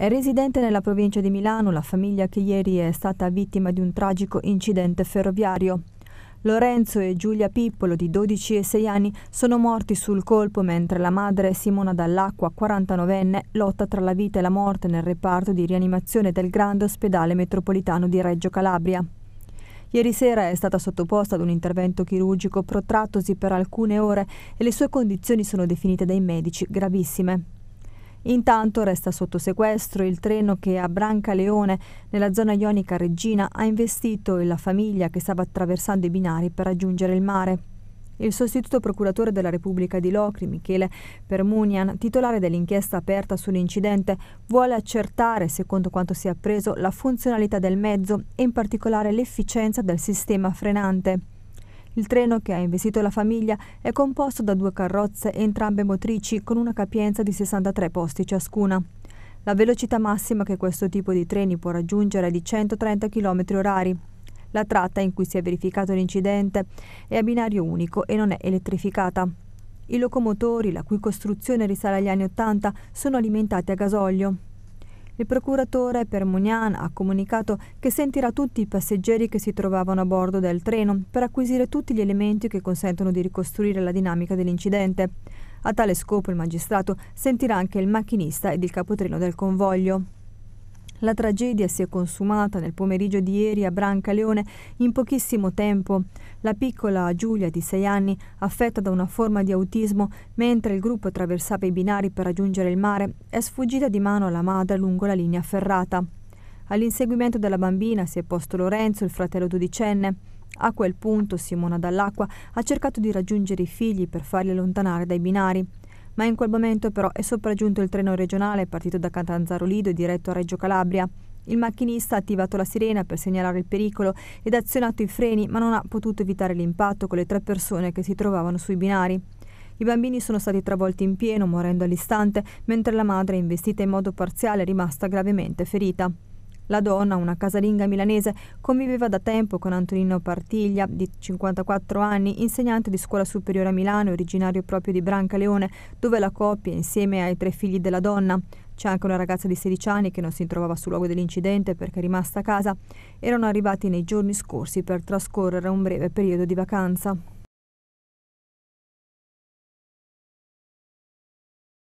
È residente nella provincia di Milano la famiglia che ieri è stata vittima di un tragico incidente ferroviario. Lorenzo e Giulia Pippolo, di 12 e 6 anni, sono morti sul colpo mentre la madre Simona Dall'Acqua, 49enne, lotta tra la vita e la morte nel reparto di rianimazione del grande ospedale metropolitano di Reggio Calabria. Ieri sera è stata sottoposta ad un intervento chirurgico protrattosi per alcune ore e le sue condizioni sono definite dai medici gravissime. Intanto resta sotto sequestro il treno che a Brancaleone, nella zona ionica Regina, ha investito la famiglia che stava attraversando i binari per raggiungere il mare. Il sostituto procuratore della Repubblica di Locri, Michele Permunian, titolare dell'inchiesta aperta sull'incidente, vuole accertare, secondo quanto si è appreso, la funzionalità del mezzo e in particolare l'efficienza del sistema frenante. Il treno che ha investito la famiglia è composto da due carrozze, entrambe motrici, con una capienza di 63 posti ciascuna. La velocità massima che questo tipo di treni può raggiungere è di 130 km/h. La tratta in cui si è verificato l'incidente è a binario unico e non è elettrificata. I locomotori, la cui costruzione risale agli anni Ottanta, sono alimentati a gasolio. Il procuratore per Munian ha comunicato che sentirà tutti i passeggeri che si trovavano a bordo del treno per acquisire tutti gli elementi che consentono di ricostruire la dinamica dell'incidente. A tale scopo il magistrato sentirà anche il macchinista ed il capotreno del convoglio. La tragedia si è consumata nel pomeriggio di ieri a Brancaleone in pochissimo tempo. La piccola Giulia di sei anni, affetta da una forma di autismo, mentre il gruppo attraversava i binari per raggiungere il mare, è sfuggita di mano alla madre lungo la linea ferrata. All'inseguimento della bambina si è posto Lorenzo, il fratello dodicenne. A quel punto Simona Dall'Acqua ha cercato di raggiungere i figli per farli allontanare dai binari ma in quel momento però è sopraggiunto il treno regionale partito da Catanzaro Lido e diretto a Reggio Calabria. Il macchinista ha attivato la sirena per segnalare il pericolo ed ha azionato i freni, ma non ha potuto evitare l'impatto con le tre persone che si trovavano sui binari. I bambini sono stati travolti in pieno, morendo all'istante, mentre la madre, investita in modo parziale, è rimasta gravemente ferita. La donna, una casalinga milanese, conviveva da tempo con Antonino Partiglia, di 54 anni, insegnante di scuola superiore a Milano, originario proprio di Brancaleone, dove la coppia insieme ai tre figli della donna. C'è anche una ragazza di 16 anni che non si trovava sul luogo dell'incidente perché è rimasta a casa. Erano arrivati nei giorni scorsi per trascorrere un breve periodo di vacanza.